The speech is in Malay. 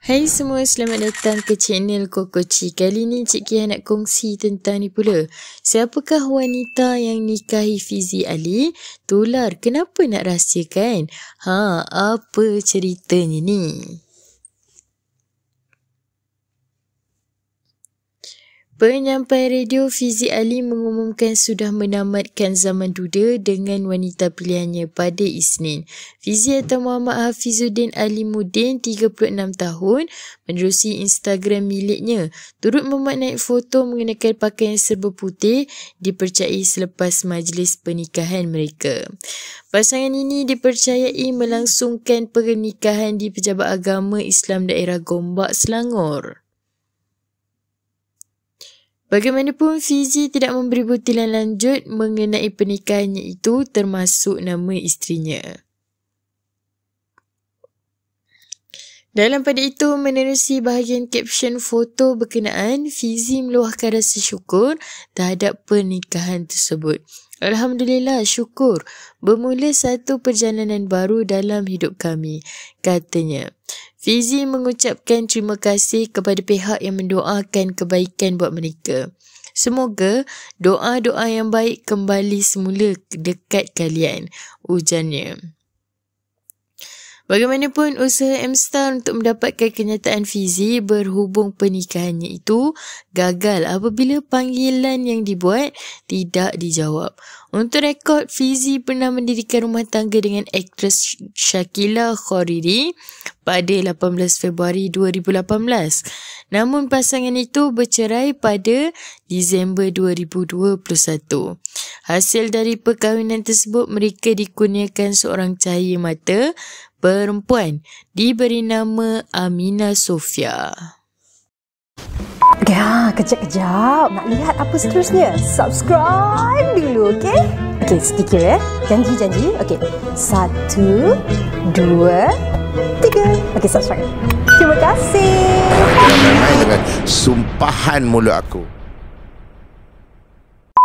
Hai semua, selamat datang ke channel Koko Chi. Kali ni Cik Kia nak kongsi tentang ni pula. Siapakah wanita yang nikahi Fizi Ali? Tular, kenapa nak rahsiakan? Ha, apa ceritanya ni? Penyampai radio Fizi Ali mengumumkan sudah menamatkan zaman duda dengan wanita pilihannya pada Isnin. Fizi atau Muhammad Hafizuddin Ali Mudin, 36 tahun, menerusi Instagram miliknya, turut memuat naik foto mengenakan pakaian serba putih dipercayai selepas majlis pernikahan mereka. Pasangan ini dipercayai melangsungkan pernikahan di Pejabat Agama Islam Daerah Gombak, Selangor. Bagaimanapun, Fizi tidak memberi butiran lanjut mengenai pernikahannya itu termasuk nama istrinya. Dalam pada itu, menerusi bahagian caption foto berkenaan, Fizi meluahkan rasa syukur terhadap pernikahan tersebut. Alhamdulillah, syukur. Bermula satu perjalanan baru dalam hidup kami, katanya. Fizi mengucapkan terima kasih kepada pihak yang mendoakan kebaikan buat mereka. Semoga doa-doa yang baik kembali semula dekat kalian. Ujannya. Bagaimanapun usaha Amstar untuk mendapatkan kenyataan fizi berhubung pernikahannya itu gagal apabila panggilan yang dibuat tidak dijawab. Untuk rekod, Fizi pernah mendirikan rumah tangga dengan aktris Shakila Khoriri pada 18 Februari 2018. Namun pasangan itu bercerai pada Disember 2021. Hasil dari perkahwinan tersebut, mereka dikurniakan seorang cahaya mata perempuan diberi nama Amina Sofia. Ya, kejap-kejap. Nak lihat apa seterusnya? Subscribe dulu, okey? Okey, sedikit ya. Eh? Janji-janji. Okey, satu, dua, tiga. Okey, subscribe. Terima kasih. Dengan sumpahan mulut aku.